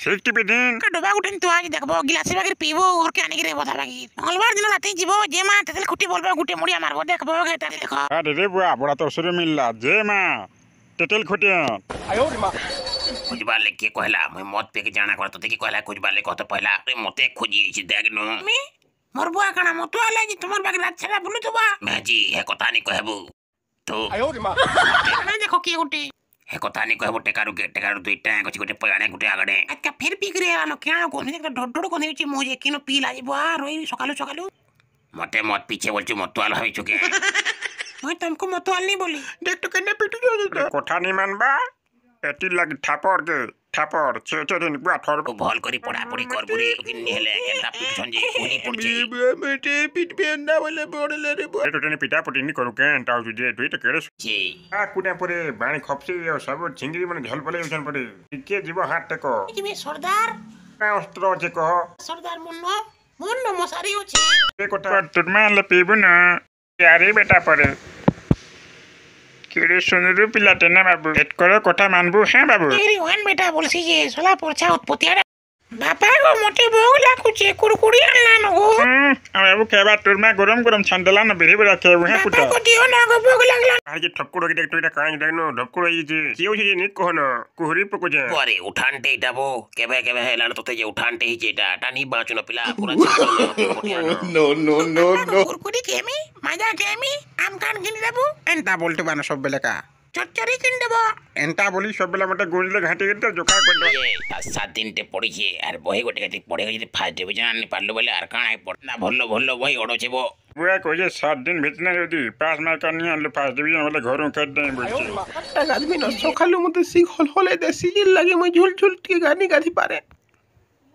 ସେଠି ବି ଦିନ ଡବା ଗୋଟେ ତୁ ଆଜି ଦେଖବ ଗିଲାସୀ ବାଗରେ ପିଇବ ଘରକେ ଆଣିକି ରେ ବଥା ବାଗି ମଙ୍ଗଳବାର ଦିନ ରାତି ଯିବ ଯେ ମା ତେତେଲେ ଖୁଟି ବୋଲବ ଗୋଟେ ମୁଡ଼ିଆ ମାରବ ଦେଖବ ତାରେ ଦେଖ ଆରେ ରେ ବୁଆ ବଡା ତରସରେ ମିଲଲା ଯେ ମା ଟେଟେଲ ଖୁଟି ଆୟୋ ରେ ମା খুঁজবার লে কে কহিলা মুই মত পেকে জানা করা তোতে কি কহিলা খুঁজবার লে কত পহিলা তুই মতে খুঁজিয়েছি দেখ নু আমি মোর বুয়া কানা মতো আলে যে তোমার বাগে রাত ছাড়া ভুলু তোবা মেজি হে কথা নি কহেবু তো আয়ো রে মা দেখো কি গুটি ಕೊತಾನೆ ಕೊಹಬ ಟೆಕಾರು ಗೆ ಟೆಕಾರು ದುಯ್ಟ ಕೊಚಿ ಕೊಟೆ ಪಯಾನೆ ಗುಟೆ ಆಗಡೆ ಅಕ್ಕ ಫಿರ್ ಬಿಗ್ರೆ ಆನ ಕ್ಯಾಣ ಕೊನೆ একটা ঢড় ঢড় কোনে হচ্ছে মোজে কিনো পিল আজ বা রই সকালু সকালু মতে মত পিছে বলছি মতওয়াল হই চুকে মই তমকো মতওয়াল নি বলি দেখ তো কেনে পিটু যা কথা নি মানবা এটি লাগ থাপড় গে ঠাপর ছেটের নিবা ঠর ভল করে পড়াপড়ি করবো রে ভিন্নি হেলে গেন্দা পিটছন যে উনি পড়ছে মেটে পিটবেন না বলে পড়লে রে এটা টেনে পিটা পিটিনি করু কেন তাও যদি তুই তো কেড়ে জি আ কুটা পরে বাণী খপসি ও সব ছিঙ্গি মানে ঝল পলে উঠন পড়ে টিকে জীব হাত টেক কিবে সর্দার কা অস্ত্র আছে কহ সর্দার মুন্ন মুন্ন মশারি আছে এ কথা তোর মানলে পিবু না আরে বেটা পরে কিরে শুনুরু পিলাটে না বাবু এট করে কথা মানবো হ্যাঁ বাবু বেটা বলছি যে সোলা পড়ছা উৎপত্তি বাবা গো মোটে বউ ಕುಚೆ ಕುರುಕುರಿ ಅಣ್ಣನ ಅವು ಕೇಬಾ ಟುರ್ಮ ಗರಂ ಗರಂ ಚಂದಲ ನ ಬೇರೆ ಬೇರೆ ಕೇವು ಹೆ ಕುಟ ಕುಟಿಯೋ ನಾ ಗೋ ಭೋಗ লাগಲ আজকে ঠক্কুর ওকে দেখতো এটা কাঁচ দেখনো ঢক্কুর হয়েছে কি হয়েছে যে নিক কহন কুহরি পকুছে আরে উঠানটে এটা বো কেবে কেবে হেলান তোতে যে উঠানটে হয়েছে এটা টানি বাঁচুন পিলা পুরা নো নো নো নো কুরকুরি কেমি মজা কেমি আম কান কিনে দেবো সব বেলাকা চচ্চড়ি কিনে দেবো এন্তা বলি সববেলা মতে গুঁজলে ঘাঁটি ঘাঁটি জোকা করে দেবো সাত দিনটে পড়িছি আর বই গোটে কাটি পড়ে যদি ফার্স্ট ডিভিজন আনি পারলু বলে আর কাଣା না ভাল ভাল বই অড়ছিব বুয়া কইছে সাত দিন ভিতরে যদি পাস মার্ক আনি আনলে ফার্স্ট ডিভিজন বলে ঘরু কাট দেই বলছি একটা ন সকালে মতে সি হল হলে দেশি লাগে মই ঝুল ঝুল টিকে গানি গাধি পারে